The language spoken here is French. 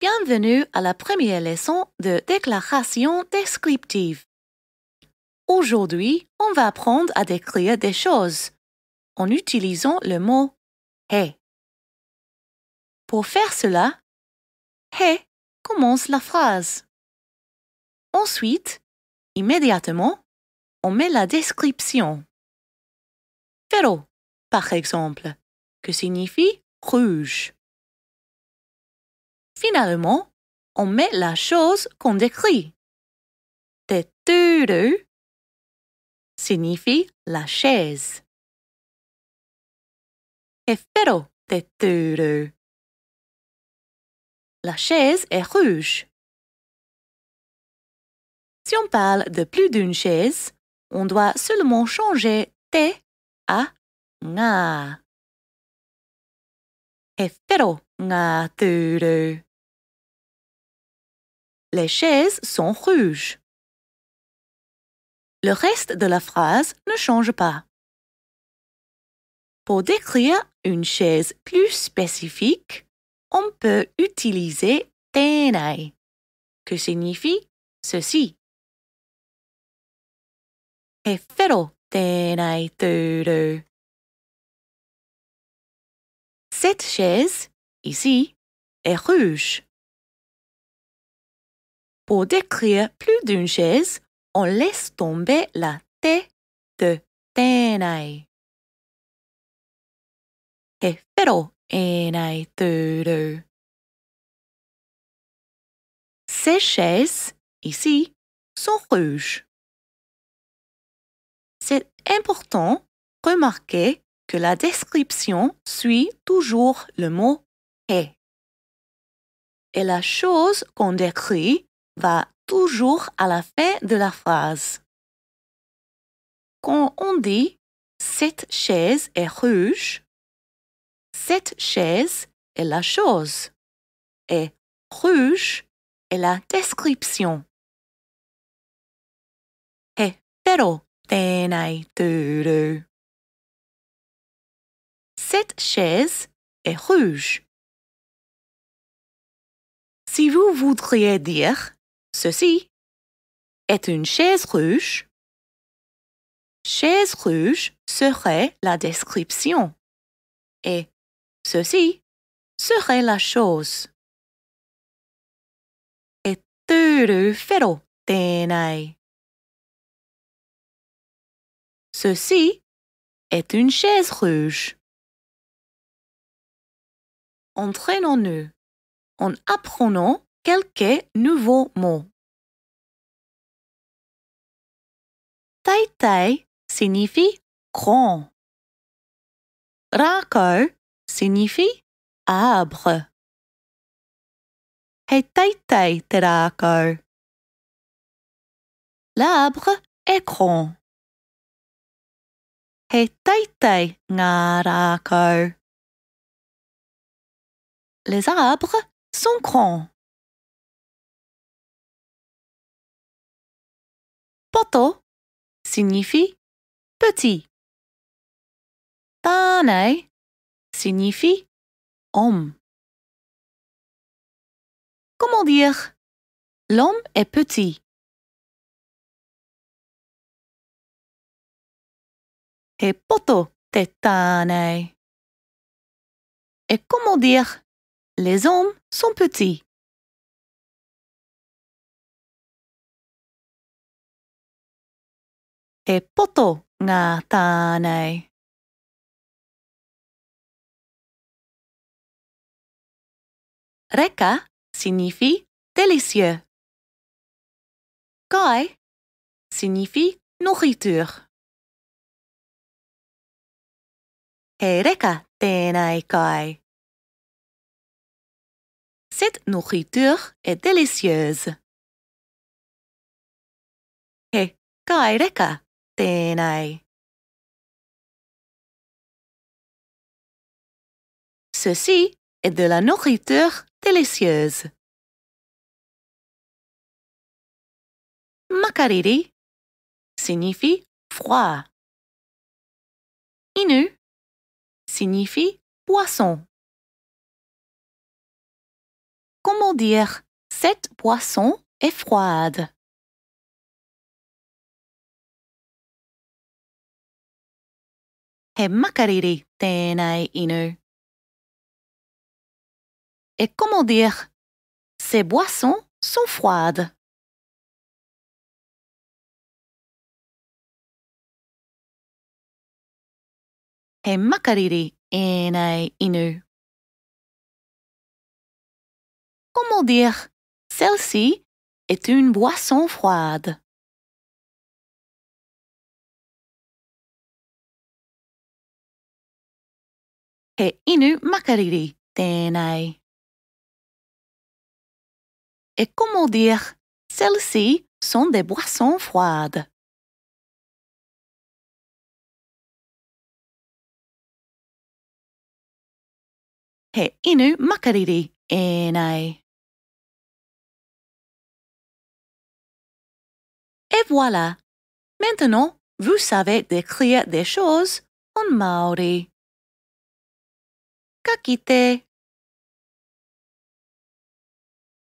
Bienvenue à la première leçon de déclaration descriptive. Aujourd'hui, on va apprendre à décrire des choses en utilisant le mot "hé". Pour faire cela, he commence la phrase. Ensuite, immédiatement, on met la description. par exemple, que signifie rouge. Finalement, on met la chose qu'on décrit. signifie la chaise. La chaise est rouge. Si on parle de plus d'une chaise, on doit seulement changer t à na. Espero les chaises sont rouges. Le reste de la phrase ne change pas. Pour décrire une chaise plus spécifique, on peut utiliser tenai, que signifie ceci. Cette chaise, ici, est rouge. Pour décrire plus d'une chaise, on laisse tomber la T de tenai. Ces chaises, ici, sont rouges. C'est important remarquer que la description suit toujours le mot est. Et la chose qu'on décrit va toujours à la fin de la phrase. Quand on dit cette chaise est rouge, cette chaise est la chose et rouge est la description. Cette chaise est rouge. Si vous voudriez dire Ceci est une chaise rouge. Chaise rouge serait la description et ceci serait la chose. Et Ceci est une chaise rouge. Entraînons-nous en apprenant quelques nouveaux mots. Tai tai signifie grand. Rako signifie arbre. Hei tai tai L'arbre est grand. Hei tai tai Les arbres sont grands. «Poto» signifie petit. Tane signifie homme. Comment dire l'homme est petit? Et poto te Et comment dire les hommes sont petits? e poto Reka signifie délicieux. Kai signifie nourriture. reka kai. Cette nourriture est délicieuse. kai reka Ceci est de la nourriture délicieuse. Makariri signifie froid. Inu signifie poisson. Comment dire cette poisson est froide Et comment e dire Ces boissons sont froides. E inu. Comment dire Celle-ci est une boisson froide. Et comment e dire Celles-ci sont des boissons froides. inu makariri Et voilà. Maintenant, vous savez décrire des choses en maori. ты!